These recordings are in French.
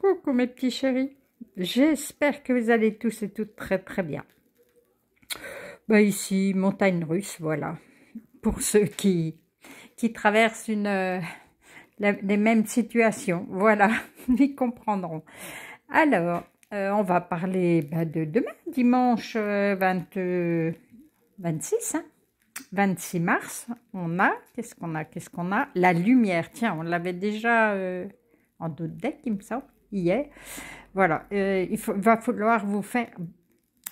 Coucou mes petits chéris, j'espère que vous allez tous et toutes très très bien. Bah ici, montagne russe, voilà, pour ceux qui, qui traversent une, euh, les mêmes situations, voilà, ils comprendront. Alors, euh, on va parler bah, de demain, dimanche 26, euh, 26 hein. mars, on a, qu'est-ce qu'on a, qu'est-ce qu'on a La lumière, tiens, on l'avait déjà en d'autres decks, il me semble est. Voilà, euh, il va falloir vous faire,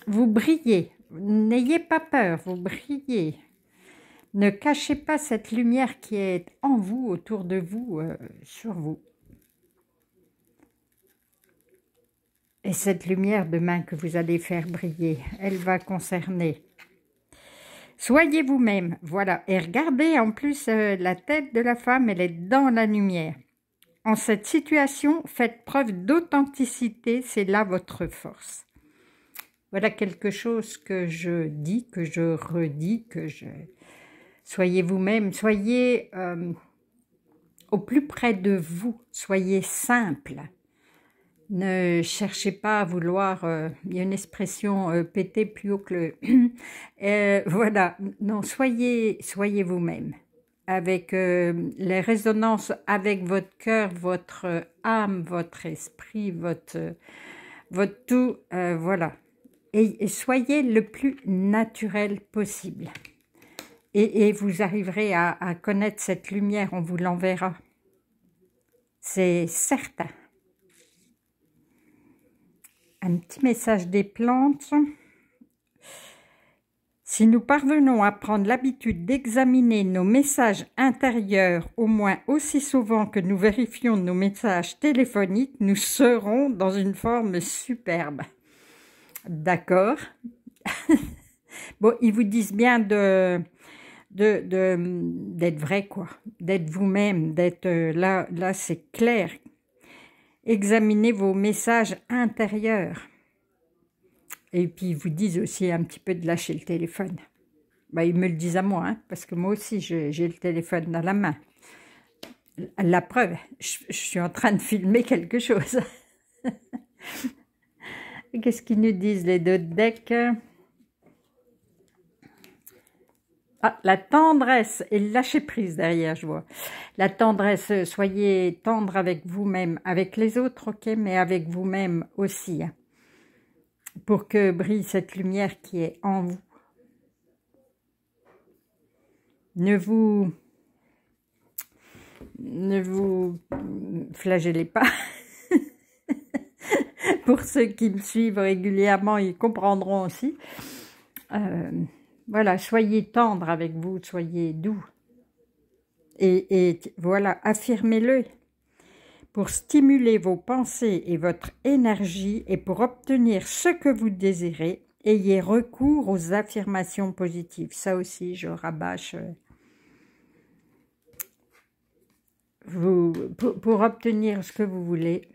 vous briller. N'ayez pas peur, vous brillez. Ne cachez pas cette lumière qui est en vous, autour de vous, euh, sur vous. Et cette lumière demain que vous allez faire briller, elle va concerner. Soyez vous-même, voilà. Et regardez en plus euh, la tête de la femme, elle est dans la lumière. En cette situation, faites preuve d'authenticité, c'est là votre force. Voilà quelque chose que je dis, que je redis, que je... Soyez vous-même, soyez euh, au plus près de vous, soyez simple. Ne cherchez pas à vouloir, euh, il y a une expression euh, péter plus haut que le... voilà, non, soyez, soyez vous-même avec euh, les résonances avec votre cœur, votre euh, âme, votre esprit, votre, euh, tout, voilà. Et, soyez le plus naturel possible. Et, vous arriverez à, connaître cette lumière, on vous l'enverra. C'est certain. Un petit message des plantes. Si nous parvenons à prendre l'habitude d'examiner nos messages intérieurs au moins aussi souvent que nous vérifions nos messages téléphoniques, nous serons dans une forme superbe. D'accord Bon, ils vous disent bien d'être vrai, quoi, d'être vous-même, d'être euh, là, là c'est clair. Examinez vos messages intérieurs. Et puis ils vous disent aussi un petit peu de lâcher le téléphone. Bah, ils me le disent à moi, hein, parce que moi aussi j'ai le téléphone dans la main. La preuve, je, suis en train de filmer quelque chose. Qu'est-ce qu'ils nous disent les deux decks ah, la tendresse et lâcher prise derrière, je vois. La tendresse, soyez tendre avec vous-même, avec les autres, ok, mais avec vous-même aussi. Hein pour que brille cette lumière qui est en vous. Ne vous ne vous flagellez pas. pour ceux qui me suivent régulièrement, ils comprendront aussi. Euh, voilà, soyez tendre avec vous, soyez doux. et voilà, affirmez-le pour stimuler vos pensées et votre énergie et pour obtenir ce que vous désirez, ayez recours aux affirmations positives. Ça aussi, je rabâche. Vous, pour obtenir ce que vous voulez,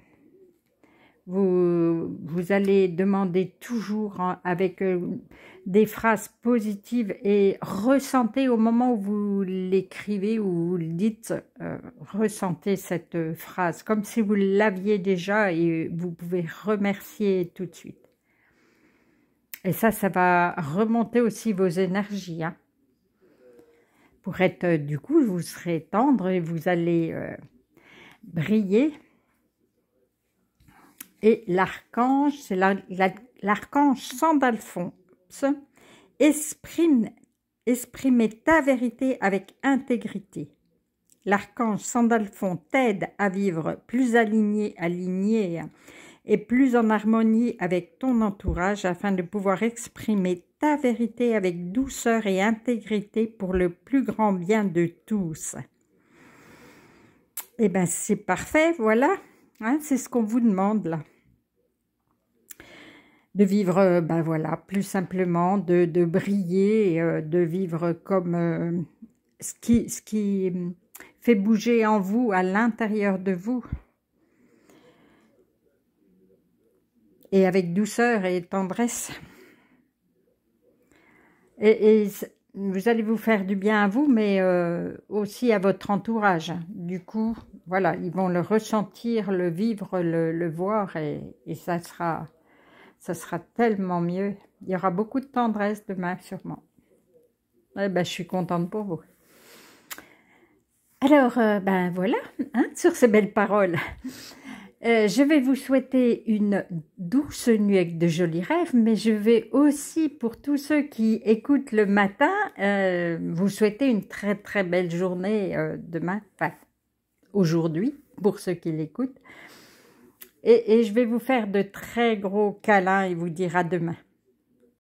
vous, vous allez demander toujours hein, avec euh, des phrases positives et ressentez au moment où vous l'écrivez ou vous le dites, euh, ressentez cette euh, phrase comme si vous l'aviez déjà et vous pouvez remercier tout de suite. Et ça, ça va remonter aussi vos énergies. Hein. Pour être, du coup, vous serez tendre et vous allez briller et l'archange, c'est l'archange Sandalphonse, exprime, ta vérité avec intégrité. L'archange Sandalphon t'aide à vivre plus aligné, aligné et plus en harmonie avec ton entourage afin de pouvoir exprimer ta vérité avec douceur et intégrité pour le plus grand bien de tous. Eh bien, c'est parfait, voilà. Hein, c'est ce qu'on vous demande là de vivre, euh, ben voilà, plus simplement, de, de briller, euh, de vivre comme euh, ce, qui, ce qui hum, fait bouger en vous, à l'intérieur de vous. Et avec douceur et tendresse. Et, vous allez vous faire du bien à vous, mais aussi à votre entourage. Du coup, voilà, ils vont le ressentir, le vivre, le, voir, et, et ça sera ça sera tellement mieux. Il y aura beaucoup de tendresse demain, sûrement. Eh ben, je suis contente pour vous. Alors, euh, ben voilà, hein, sur ces belles paroles. Euh, je vais vous souhaiter une douce nuit avec de jolis rêves, mais je vais aussi, pour tous ceux qui écoutent le matin, euh, vous souhaiter une très très belle journée demain, enfin aujourd'hui, pour ceux qui l'écoutent. Et, je vais vous faire de très gros câlins et vous dire à demain.